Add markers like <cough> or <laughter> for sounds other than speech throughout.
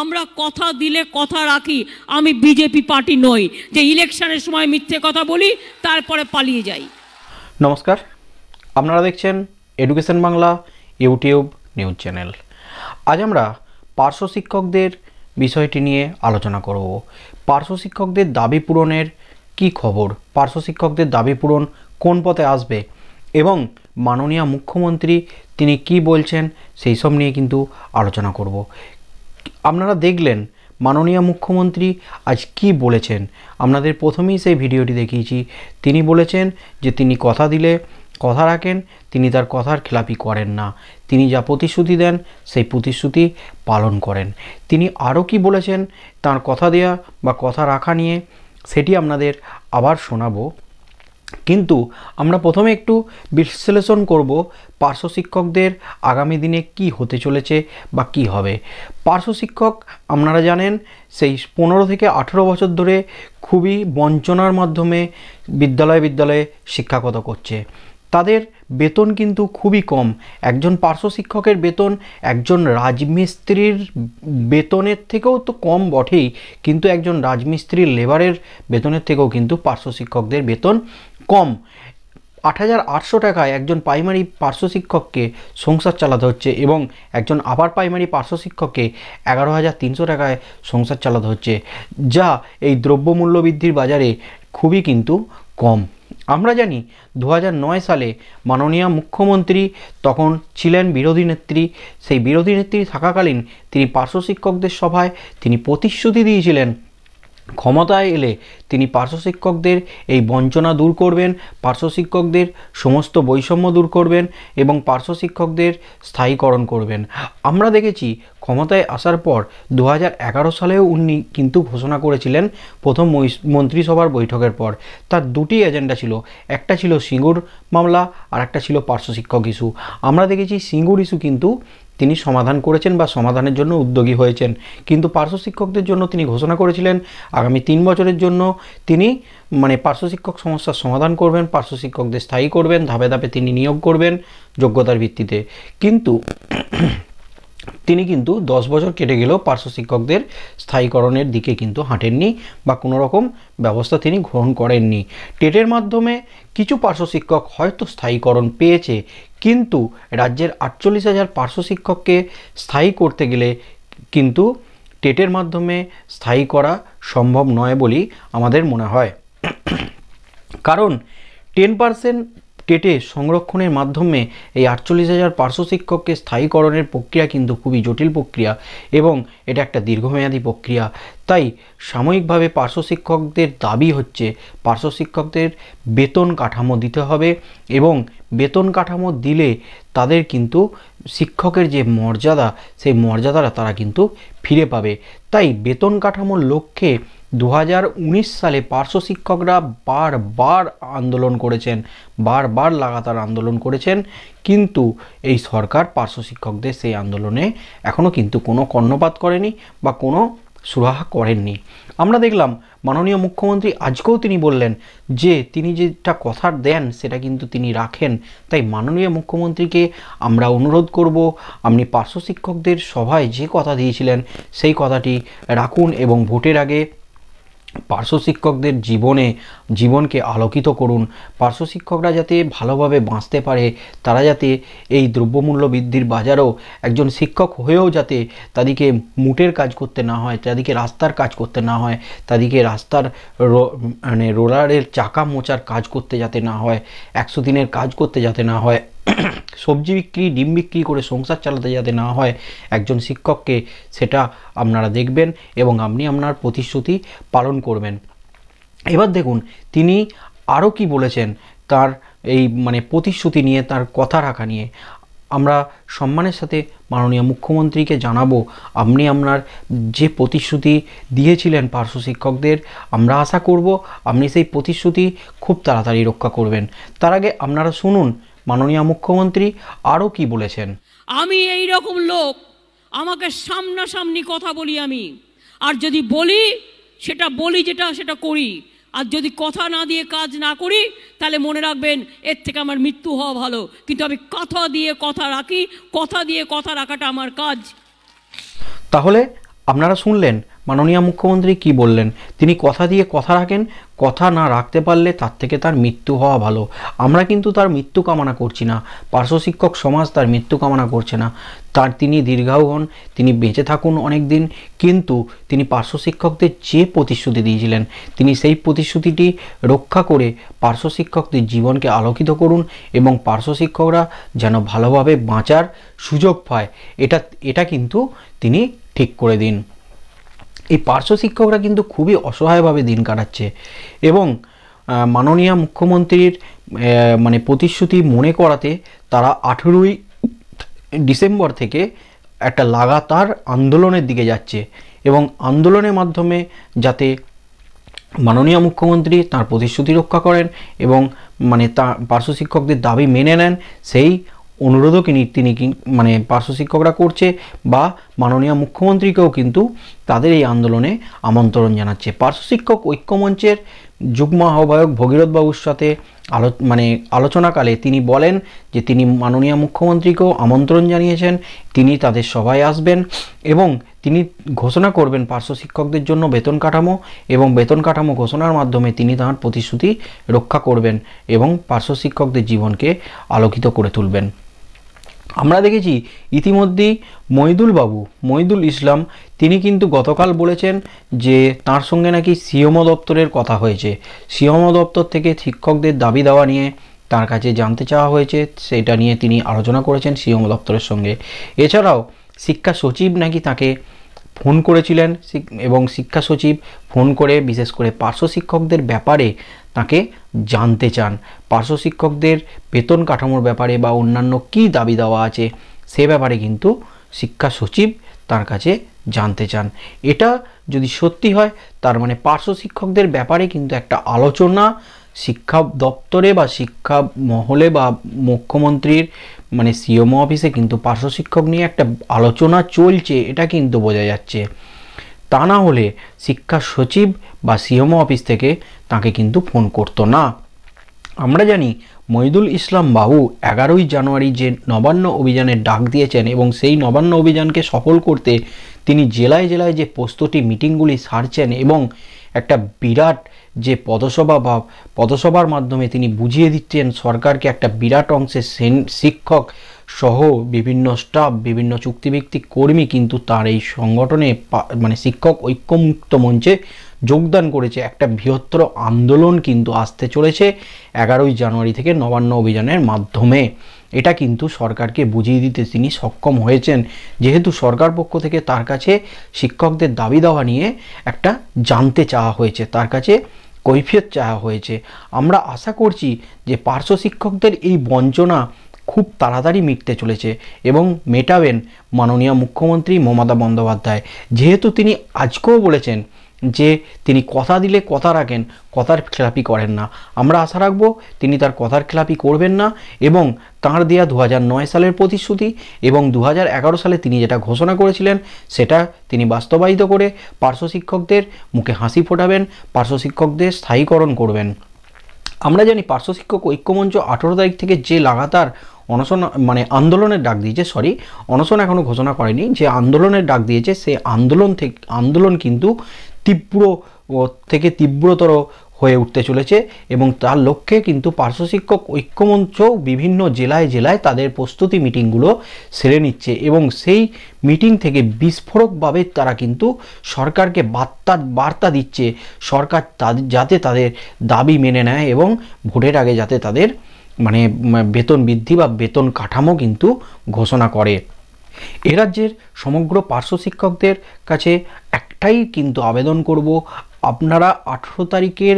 আমরা কথা দিলে কথা রাখি আমি বিজেপি পার্টি নই যে ইলেকশনের সময় মিথ্যে কথা বলি তারপরে পালিয়ে যাই নমস্কার আপনারা দেখছেন education Bangla YouTube news channel আজ আমরা পার্শ্ব শিক্ষকদের বিষয়টি নিয়ে আলোচনা করব পার্শ্ব শিক্ষকদের দাবি পূরণের কি খবর পার্শ্ব শিক্ষকদের দাবি পূরণ কোন পথে আসবে এবং মাননীয় মুখ্যমন্ত্রী তিনি কি বলছেন সেই সব নিয়ে কিন্তু আলোচনা করব আপনারা দেখলেন মাননীয় মুখ্যমন্ত্রী আজ কি বলেছেন আপনাদের প্রথমেই সেই ভিডিওটি দেখিয়েছি তিনি বলেছেন যে তিনি কথা দিলে কথা রাখেন তিনি তার কথার খেলাপি করেন না তিনি যা প্রতিশ্রুতি দেন সেই প্রতিশ্রুতি পালন করেন তিনি আরও কি বলেছেন তার কথা দেয়া বা কথা রাখা নিয়ে সেটি আপনাদের আবার শোনাবো কিন্তু আমরা প্রথমে একটু বিশ্লেষণ করব পার্শ্ব শিক্ষকদের আগামী দিনে কি হতে চলেছে বা কি হবে পার্শ্ব শিক্ষক আপনারা জানেন সেই পনেরো থেকে আঠেরো বছর ধরে খুবই বঞ্চনার মাধ্যমে বিদ্যালয়ে বিদ্যালয়ে শিক্ষাগত করছে তাদের বেতন কিন্তু খুবই কম একজন পার্শ্ব শিক্ষকের বেতন একজন রাজমিস্ত্রির বেতনের থেকেও তো কম বটেই কিন্তু একজন রাজমিস্ত্রির লেবারের বেতনের থেকেও কিন্তু পার্শ্ব শিক্ষকদের বেতন কম আট হাজার আটশো টাকায় একজন প্রাইমারি পার্শ্ব শিক্ষককে সংসার চালাতে হচ্ছে এবং একজন আপার প্রাইমারি পার্শ্বশিক্ষককে এগারো হাজার তিনশো টাকায় সংসার চালাতে হচ্ছে যা এই দ্রব্যমূল্য বৃদ্ধির বাজারে খুবই কিন্তু কম আমরা জানি দু সালে মাননীয় মুখ্যমন্ত্রী তখন ছিলেন বিরোধী নেত্রী সেই বিরোধী নেত্রী থাকাকালীন তিনি পার্শ্বশিক্ষকদের সভায় তিনি প্রতিশ্রুতি দিয়েছিলেন ক্ষমতায় এলে তিনি পার্শ্ব শিক্ষকদের এই বঞ্চনা দূর করবেন পার্শ্বশিক্ষকদের সমস্ত বৈষম্য দূর করবেন এবং পার্শ্বশিক্ষকদের স্থায়ীকরণ করবেন আমরা দেখেছি ক্ষমতায় আসার পর দু সালেও উনি কিন্তু ঘোষণা করেছিলেন প্রথম মন্ত্রিসভার বৈঠকের পর তার দুটি এজেন্ডা ছিল একটা ছিল সিঙ্গুর মামলা আর একটা ছিল পার্শ্বশিক্ষক ইস্যু আমরা দেখেছি সিঙ্গুর ইস্যু কিন্তু তিনি সমাধান করেছেন বা সমাধানের জন্য উদ্যোগী হয়েছেন কিন্তু পার্শ্ব শিক্ষকদের জন্য তিনি ঘোষণা করেছিলেন আগামী তিন বছরের জন্য তিনি মানে পার্শ্ব শিক্ষক সমস্যার সমাধান করবেন পার্শ্ব শিক্ষকদের স্থায়ী করবেন ধাপে ধাপে তিনি নিয়োগ করবেন যোগ্যতার ভিত্তিতে কিন্তু <clears throat> তিনি কিন্তু দশ বছর কেটে গেলেও পার্শ্ব শিক্ষকদের স্থায়ীকরণের দিকে কিন্তু হাঁটেননি বা কোনো রকম ব্যবস্থা তিনি গ্রহণ করেননি টেটের মাধ্যমে কিছু পার্শ্ব শিক্ষক হয়তো স্থায়ীকরণ পেয়েছে কিন্তু রাজ্যের আটচল্লিশ হাজার পার্শ্ব শিক্ষককে স্থায়ী করতে গেলে কিন্তু টেটের মাধ্যমে স্থায়ী করা সম্ভব নয় বলি আমাদের মনে হয় কারণ টেন পার্সেন্ট কেটে সংরক্ষণের মাধ্যমে এই আটচল্লিশ হাজার পার্শ্ব শিক্ষককে স্থায়ীকরণের প্রক্রিয়া কিন্তু খুবই জটিল প্রক্রিয়া এবং এটা একটা দীর্ঘমেয়াদী প্রক্রিয়া তাই সাময়িকভাবে পার্শ্ব শিক্ষকদের দাবি হচ্ছে পার্শ্ব শিক্ষকদের বেতন কাঠামো দিতে হবে এবং বেতন কাঠামো দিলে তাদের কিন্তু শিক্ষকের যে মর্যাদা সেই মর্যাদাটা তারা কিন্তু ফিরে পাবে তাই বেতন কাঠামোর লক্ষ্যে দু সালে পার্শ্ব শিক্ষকরা বারবার আন্দোলন করেছেন বারবার লাগাতার আন্দোলন করেছেন কিন্তু এই সরকার পার্শ্ব শিক্ষকদের সেই আন্দোলনে এখনও কিন্তু কোনো কর্ণপাত করেনি বা কোনো সুরাহা করেননি আমরা দেখলাম মাননীয় মুখ্যমন্ত্রী আজকেও তিনি বললেন যে তিনি যেটা কথা দেন সেটা কিন্তু তিনি রাখেন তাই মাননীয় মুখ্যমন্ত্রীকে আমরা অনুরোধ করব আপনি পার্শ্ব শিক্ষকদের সভায় যে কথা দিয়েছিলেন সেই কথাটি রাখুন এবং ভোটের আগে পার্শ্ব শিক্ষকদের জীবনে জীবনকে আলোকিত করুন পার্শ্ব শিক্ষকরা যাতে ভালোভাবে বাঁচতে পারে তারা যাতে এই দ্রব্যমূল্য বৃদ্ধির বাজারও একজন শিক্ষক হয়েও যাতে তাদেরকে মুটের কাজ করতে না হয় তাদেরকে রাস্তার কাজ করতে না হয় তাদেরকে রাস্তার মানে রোলারের চাকা মোচার কাজ করতে যাতে না হয় একশো দিনের কাজ করতে যাতে না হয় সবজি বিক্রি ডিম বিক্রি করে সংসার চালাতে যাতে না হয় একজন শিক্ষককে সেটা আপনারা দেখবেন এবং আপনি আপনার প্রতিশ্রুতি পালন করবেন এবার দেখুন তিনি আরও কি বলেছেন তার এই মানে প্রতিশ্রুতি নিয়ে তার কথা রাখা নিয়ে আমরা সম্মানের সাথে মাননীয় মুখ্যমন্ত্রীকে জানাবো আপনি আপনার যে প্রতিশ্রুতি দিয়েছিলেন পার্শ্ব শিক্ষকদের আমরা আশা করব আপনি সেই প্রতিশ্রুতি খুব তাড়াতাড়ি রক্ষা করবেন তার আগে আপনারা শুনুন মাননীয় মুখ্যমন্ত্রী আরও কি বলেছেন আমি এই রকম লোক আমাকে সামনাসামনি কথা বলি আমি আর যদি বলি সেটা বলি যেটা সেটা করি আর যদি কথা না দিয়ে কাজ না করি তাহলে মনে রাখবেন এর থেকে আমার মৃত্যু হওয়া ভালো কিন্তু আমি কথা দিয়ে কথা রাখি কথা দিয়ে কথা রাখাটা আমার কাজ তাহলে আপনারা শুনলেন মাননীয় মুখ্যমন্ত্রী কি বললেন তিনি কথা দিয়ে কথা রাখেন কথা না রাখতে পারলে তার থেকে তার মৃত্যু হওয়া ভালো আমরা কিন্তু তার মৃত্যু কামনা করছি না পার্শ্ব শিক্ষক সমাজ তার মৃত্যু কামনা করছে না তার তিনি দীর্ঘাও হন তিনি বেঁচে থাকুন অনেক দিন কিন্তু তিনি পার্শ্ব শিক্ষকদের যে প্রতিশ্রুতি দিয়েছিলেন তিনি সেই প্রতিশ্রুতিটি রক্ষা করে পার্শ্ব শিক্ষকদের জীবনকে আলোকিত করুন এবং পার্শ্ব শিক্ষকরা যেন ভালোভাবে বাঁচার সুযোগ পায় এটা এটা কিন্তু তিনি ঠিক করে দিন এই পার্শ্ব শিক্ষকরা কিন্তু খুবই অসহায়ভাবে দিন কাটাচ্ছে এবং মাননীয় মুখ্যমন্ত্রীর মানে প্রতিশ্রুতি মনে করাতে তারা আঠেরোই ডিসেম্বর থেকে একটা লাগাতার আন্দোলনের দিকে যাচ্ছে এবং আন্দোলনের মাধ্যমে যাতে মাননীয় মুখ্যমন্ত্রী তার প্রতিশ্রুতি রক্ষা করেন এবং মানে তা পার্শ্ব শিক্ষকদের দাবি মেনে নেন সেই অনুরোধও তিনি তিনি মানে পার্শ্ব শিক্ষকরা করছে বা মাননীয় মুখ্যমন্ত্রীকেও কিন্তু তাদের এই আন্দোলনে আমন্ত্রণ জানাচ্ছে পার্শ্ব শিক্ষক ঐক্যমঞ্চের যুগ্ম আহ্বায়ক ভগীরথবাবুর সাথে আলো মানে আলোচনাকালে তিনি বলেন যে তিনি মাননীয় মুখ্যমন্ত্রীকেও আমন্ত্রণ জানিয়েছেন তিনি তাদের সভায় আসবেন এবং তিনি ঘোষণা করবেন পার্শ্ব শিক্ষকদের জন্য বেতন কাঠামো এবং বেতন কাঠামো ঘোষণার মাধ্যমে তিনি তাঁর প্রতিশ্রুতি রক্ষা করবেন এবং পার্শ্ব শিক্ষকদের জীবনকে আলোকিত করে তুলবেন আমরা দেখেছি ইতিমধ্যেই বাবু মহিদুল ইসলাম তিনি কিন্তু গতকাল বলেছেন যে তার সঙ্গে নাকি সিএম দপ্তরের কথা হয়েছে সিএম দপ্তর থেকে শিক্ষকদের দাবি দেওয়া নিয়ে তার কাছে জানতে চাওয়া হয়েছে সেটা নিয়ে তিনি আলোচনা করেছেন সিএম দপ্তরের সঙ্গে এছাড়াও শিক্ষা সচিব নাকি তাকে ফোন করেছিলেন এবং শিক্ষা সচিব ফোন করে বিশেষ করে পার্শ্ব শিক্ষকদের ব্যাপারে তাকে জানতে চান পার্শ্ব শিক্ষকদের বেতন কাঠামোর ব্যাপারে বা অন্যান্য কি দাবি দেওয়া আছে সে ব্যাপারে কিন্তু শিক্ষা সচিব তার কাছে জানতে চান এটা যদি সত্যি হয় তার মানে পার্শ্ব শিক্ষকদের ব্যাপারে কিন্তু একটা আলোচনা শিক্ষা দপ্তরে বা শিক্ষা মহলে বা মুখ্যমন্ত্রীর মানে সিএমও অফিসে কিন্তু পার্শ্ব শিক্ষক নিয়ে একটা আলোচনা চলছে এটা কিন্তু বোঝা যাচ্ছে তা না হলে শিক্ষা সচিব বা সিএমও অফিস থেকে তাকে কিন্তু ফোন করতো না আমরা জানি মহিদুল ইসলাম বাবু এগারোই জানুয়ারি যে নবান্ন অভিযানের ডাক দিয়েছেন এবং সেই নবান্ন অভিযানকে সফল করতে তিনি জেলায় জেলায় যে প্রস্তুতি মিটিংগুলি সারছেন এবং একটা বিরাট যে পদসভা বা পদসভার মাধ্যমে তিনি বুঝিয়ে দিচ্ছেন সরকারকে একটা বিরাট অংশে শিক্ষক সহ বিভিন্ন স্টাফ বিভিন্ন চুক্তিভিত্তিক কর্মী কিন্তু তার এই সংগঠনে মানে শিক্ষক ঐক্যমুক্ত মঞ্চে যোগদান করেছে একটা বৃহত্তর আন্দোলন কিন্তু আসতে চলেছে এগারোই জানুয়ারি থেকে নবান্ন অভিযানের মাধ্যমে এটা কিন্তু সরকারকে বুঝিয়ে দিতে তিনি সক্ষম হয়েছেন যেহেতু সরকার পক্ষ থেকে তার কাছে শিক্ষকদের দাবি দাওয়া নিয়ে একটা জানতে চাওয়া হয়েছে তার কাছে কৈফিয়ত চাওয়া হয়েছে আমরা আশা করছি যে পার্শ্ব শিক্ষকদের এই বঞ্চনা খুব তাড়াতাড়ি মিটতে চলেছে এবং মেটাবেন মাননীয় মুখ্যমন্ত্রী মমতা বন্দ্যোপাধ্যায় যেহেতু তিনি আজকেও বলেছেন যে তিনি কথা দিলে কথা রাখেন কথার খেলাপি করেন না আমরা আশা রাখব তিনি তার কথার খেলাপি করবেন না এবং তাঁর দেয়া দু সালের প্রতিশ্রুতি এবং দু সালে তিনি যেটা ঘোষণা করেছিলেন সেটা তিনি বাস্তবায়িত করে পার্শ্ব শিক্ষকদের মুখে হাসি ফোটাবেন পার্শ্ব শিক্ষকদের স্থায়ীকরণ করবেন আমরা জানি পার্শ্ব শিক্ষক ঐক্যমঞ্চ আঠেরো তারিখ থেকে যে লাগাতার অনশন মানে আন্দোলনের ডাক দিয়েছে সরি অনশন এখনও ঘোষণা করেনি যে আন্দোলনের ডাক দিয়েছে সে আন্দোলন থেকে আন্দোলন কিন্তু তীব্র থেকে তীব্রতর হয়ে উঠতে চলেছে এবং তার লক্ষ্যে কিন্তু পার্শ্ব শিক্ষক ঐক্যমঞ্চ বিভিন্ন জেলায় জেলায় তাদের প্রস্তুতি মিটিংগুলো সেরে নিচ্ছে এবং সেই মিটিং থেকে বিস্ফোরকভাবে তারা কিন্তু সরকারকে বার্তা বার্তা দিচ্ছে সরকার তাদের যাতে তাদের দাবি মেনে নেয় এবং ভোটের আগে যাতে তাদের মানে বেতন বৃদ্ধি বা বেতন কাঠামো কিন্তু ঘোষণা করে এ রাজ্যের সমগ্র পার্শ্ব শিক্ষকদের কাছে এক একটাই কিন্তু আবেদন করব আপনারা আঠেরো তারিখের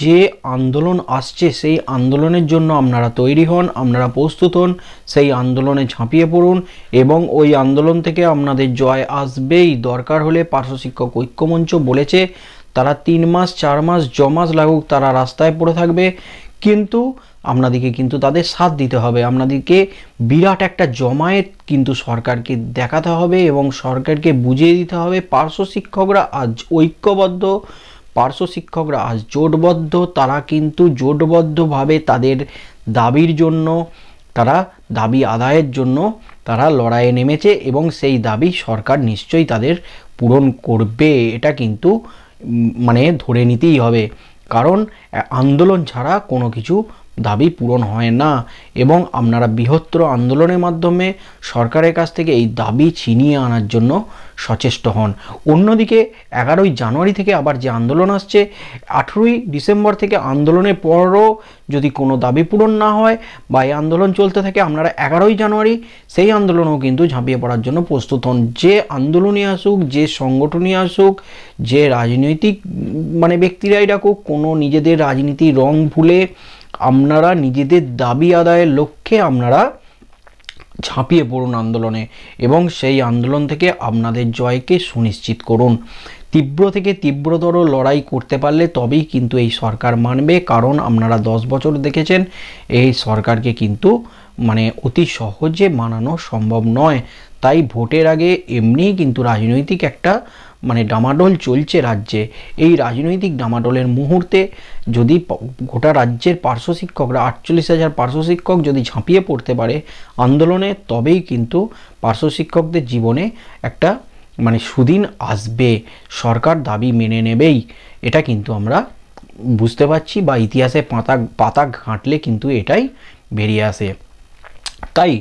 যে আন্দোলন আসছে সেই আন্দোলনের জন্য আপনারা তৈরি হন আপনারা প্রস্তুত হন সেই আন্দোলনে ঝাঁপিয়ে পড়ুন এবং ওই আন্দোলন থেকে আপনাদের জয় আসবেই দরকার হলে পার্শ্ব শিক্ষক ঐক্যমঞ্চ বলেছে তারা তিন মাস চার মাস জমাস লাগুক তারা রাস্তায় পড়ে থাকবে কিন্তু আপনাদেরকে কিন্তু তাদের সাথ দিতে হবে আপনাদেরকে বিরাট একটা জমায়েত কিন্তু সরকারকে দেখাতে হবে এবং সরকারকে বুঝিয়ে দিতে হবে পার্শ্ব শিক্ষকরা আজ ঐক্যবদ্ধ পার্শ্ব শিক্ষকরা আজ জোটবদ্ধ তারা কিন্তু জোটবদ্ধভাবে তাদের দাবির জন্য তারা দাবি আদায়ের জন্য তারা লড়াইয়ে নেমেছে এবং সেই দাবি সরকার নিশ্চয়ই তাদের পূরণ করবে এটা কিন্তু মানে ধরে নিতেই হবে কারণ আন্দোলন ছাড়া কোনো কিছু দাবি পূরণ হয় না এবং আপনারা বৃহত্তর আন্দোলনের মাধ্যমে সরকারের কাছ থেকে এই দাবি ছিনিয়ে আনার জন্য সচেষ্ট হন অন্যদিকে এগারোই জানুয়ারি থেকে আবার যে আন্দোলন আসছে আঠেরোই ডিসেম্বর থেকে আন্দোলনের পরও যদি কোনো দাবি পূরণ না হয় বা এই আন্দোলন চলতে থাকে আপনারা এগারোই জানুয়ারি সেই আন্দোলনও কিন্তু ঝাঁপিয়ে পড়ার জন্য প্রস্তুত হন যে আন্দোলনই আসুক যে সংগঠনই আসুক যে রাজনৈতিক মানে ব্যক্তিরাই ডাকুক কোনো নিজেদের রাজনীতি রং ভুলে আপনারা নিজেদের দাবি আদায়ের লক্ষ্যে আপনারা ঝাঁপিয়ে পড়ুন আন্দোলনে এবং সেই আন্দোলন থেকে আপনাদের জয়কে সুনিশ্চিত করুন তীব্র থেকে তীব্রতর লড়াই করতে পারলে তবেই কিন্তু এই সরকার মানবে কারণ আপনারা দশ বছর দেখেছেন এই সরকারকে কিন্তু মানে অতি সহজে মানানো সম্ভব নয় তাই ভোটের আগে এমনিই কিন্তু রাজনৈতিক একটা মানে ডামাডোল চলছে রাজ্যে এই রাজনৈতিক ডামাডোলের মুহূর্তে যদি গোটা রাজ্যের পার্শ্ব শিক্ষকরা আটচল্লিশ হাজার পার্শ্ব শিক্ষক যদি ঝাঁপিয়ে পড়তে পারে আন্দোলনে তবেই কিন্তু পার্শ্ব শিক্ষকদের জীবনে একটা মানে সুদিন আসবে সরকার দাবি মেনে নেবেই এটা কিন্তু আমরা বুঝতে পারছি বা ইতিহাসে পাতা পাতা ঘাঁটলে কিন্তু এটাই বেরিয়ে আসে তাই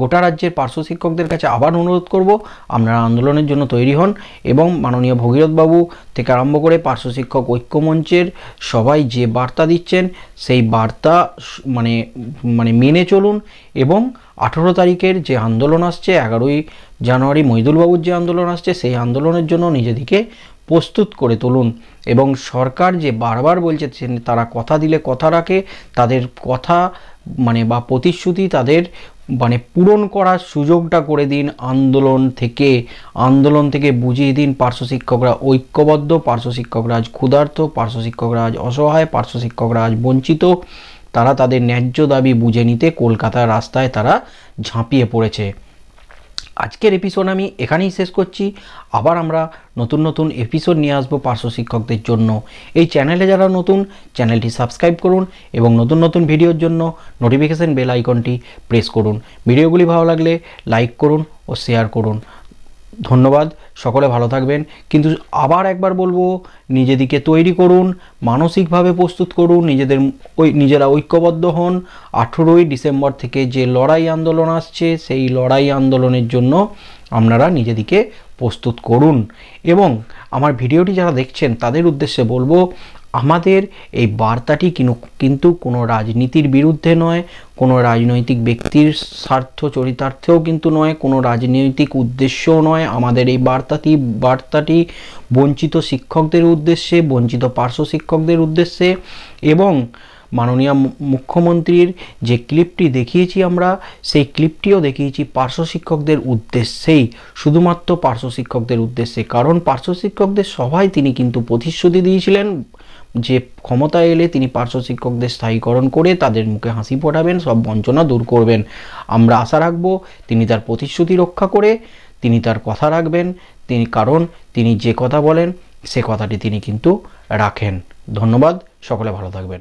গোটা রাজ্যের পার্শ্ব শিক্ষকদের কাছে আবার অনুরোধ করব আপনারা আন্দোলনের জন্য তৈরি হন এবং মাননীয় ভগীরথবাবু থেকে আরম্ভ করে পার্শ্ব শিক্ষক ঐক্যমঞ্চের সবাই যে বার্তা দিচ্ছেন সেই বার্তা মানে মানে মেনে চলুন এবং আঠেরো তারিখের যে আন্দোলন আসছে এগারোই জানুয়ারি মহিদুলবাবুর যে আন্দোলন আসছে সেই আন্দোলনের জন্য নিজেদিকে প্রস্তুত করে তুলুন এবং সরকার যে বারবার বলছে তারা কথা দিলে কথা রাখে তাদের কথা মানে বা প্রতিশ্রুতি তাদের মানে পূরণ করার সুযোগটা করে দিন আন্দোলন থেকে আন্দোলন থেকে বুঝিয়ে দিন পার্শ্ব শিক্ষকরা ঐক্যবদ্ধ পার্শ্ব শিক্ষকরা আজ ক্ষুধার্ত পার্শ্ব শিক্ষকরা আজ অসহায় পার্শ্ব শিক্ষকরা আজ বঞ্চিত তারা তাদের ন্যায্য দাবি বুঝে নিতে কলকাতার রাস্তায় তারা ঝাঁপিয়ে পড়েছে আজকের এপিসোড আমি এখানেই শেষ করছি আবার আমরা নতুন নতুন এপিসোড নিয়ে আসবো পার্শ্ব শিক্ষকদের জন্য এই চ্যানেলে যারা নতুন চ্যানেলটি সাবস্ক্রাইব করুন এবং নতুন নতুন ভিডিওর জন্য নোটিফিকেশান বেল আইকনটি প্রেস করুন ভিডিওগুলি ভালো লাগলে লাইক করুন ও শেয়ার করুন ধন্যবাদ সকলে ভালো থাকবেন কিন্তু আবার একবার বলবো নিজেদিকে তৈরি করুন মানসিকভাবে প্রস্তুত করুন নিজেদের ওই নিজেরা ঐক্যবদ্ধ হন আঠেরোই ডিসেম্বর থেকে যে লড়াই আন্দোলন আসছে সেই লড়াই আন্দোলনের জন্য আপনারা নিজেদিকে প্রস্তুত করুন এবং আমার ভিডিওটি যারা দেখছেন তাদের উদ্দেশ্যে বলবো আমাদের এই বার্তাটি কিন্তু কোনো রাজনীতির বিরুদ্ধে নয় কোনো রাজনৈতিক ব্যক্তির স্বার্থ চরিতার্থেও কিন্তু নয় কোনো রাজনৈতিক উদ্দেশ্যও নয় আমাদের এই বার্তাটি বার্তাটি বঞ্চিত শিক্ষকদের উদ্দেশ্যে বঞ্চিত পার্শ্ব শিক্ষকদের উদ্দেশ্যে এবং মাননীয় মুখ্যমন্ত্রীর যে ক্লিপটি দেখিয়েছি আমরা সেই ক্লিপটিও দেখিয়েছি পার্শ্ব শিক্ষকদের উদ্দেশ্যেই শুধুমাত্র পার্শ্ব শিক্ষকদের উদ্দেশ্যে কারণ পার্শ্ব শিক্ষকদের সভায় তিনি কিন্তু প্রতিশ্রুতি দিয়েছিলেন যে ক্ষমতা এলে তিনি পার্শ্ব শিক্ষকদের স্থায়ীকরণ করে তাদের মুখে হাসি ফোটাবেন সব বঞ্চনা দূর করবেন আমরা আশা রাখব তিনি তার প্রতিশ্রুতি রক্ষা করে তিনি তার কথা রাখবেন তিনি কারণ তিনি যে কথা বলেন সে কথাটি তিনি কিন্তু রাখেন ধন্যবাদ সকলে ভালো থাকবেন